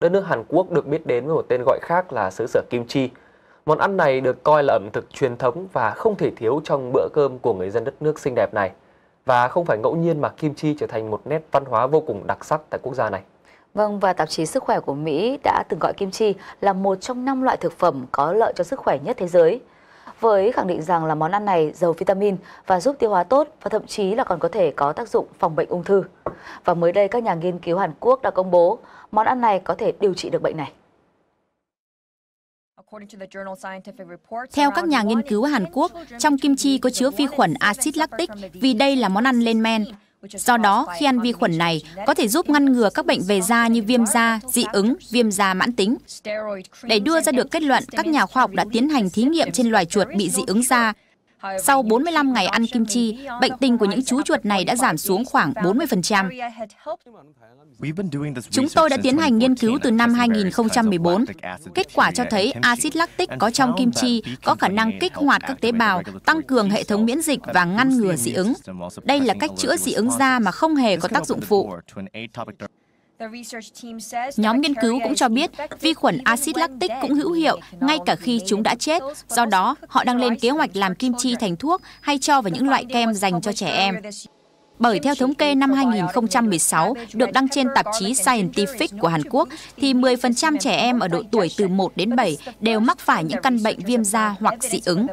Đất nước Hàn Quốc được biết đến với một tên gọi khác là xứ sở kim chi. Món ăn này được coi là ẩm thực truyền thống và không thể thiếu trong bữa cơm của người dân đất nước xinh đẹp này. Và không phải ngẫu nhiên mà kim chi trở thành một nét văn hóa vô cùng đặc sắc tại quốc gia này. Vâng, và tạp chí Sức khỏe của Mỹ đã từng gọi kim chi là một trong năm loại thực phẩm có lợi cho sức khỏe nhất thế giới với khẳng định rằng là món ăn này giàu vitamin và giúp tiêu hóa tốt và thậm chí là còn có thể có tác dụng phòng bệnh ung thư. Và mới đây các nhà nghiên cứu Hàn Quốc đã công bố món ăn này có thể điều trị được bệnh này. Theo các nhà nghiên cứu Hàn Quốc, trong kim chi có chứa vi khuẩn axit lactic vì đây là món ăn lên men. Do đó, khi ăn vi khuẩn này có thể giúp ngăn ngừa các bệnh về da như viêm da, dị ứng, viêm da mãn tính. Để đưa ra được kết luận, các nhà khoa học đã tiến hành thí nghiệm trên loài chuột bị dị ứng da sau 45 ngày ăn kim chi, bệnh tình của những chú chuột này đã giảm xuống khoảng 40%. Chúng tôi đã tiến hành nghiên cứu từ năm 2014. Kết quả cho thấy axit lactic có trong kim chi có khả năng kích hoạt các tế bào, tăng cường hệ thống miễn dịch và ngăn ngừa dị ứng. Đây là cách chữa dị ứng da mà không hề có tác dụng phụ. Nhóm nghiên cứu cũng cho biết vi khuẩn axit lactic cũng hữu hiệu ngay cả khi chúng đã chết, do đó họ đang lên kế hoạch làm kim chi thành thuốc hay cho vào những loại kem dành cho trẻ em. Bởi theo thống kê năm 2016 được đăng trên tạp chí Scientific của Hàn Quốc, thì 10% trẻ em ở độ tuổi từ 1 đến 7 đều mắc phải những căn bệnh viêm da hoặc dị ứng.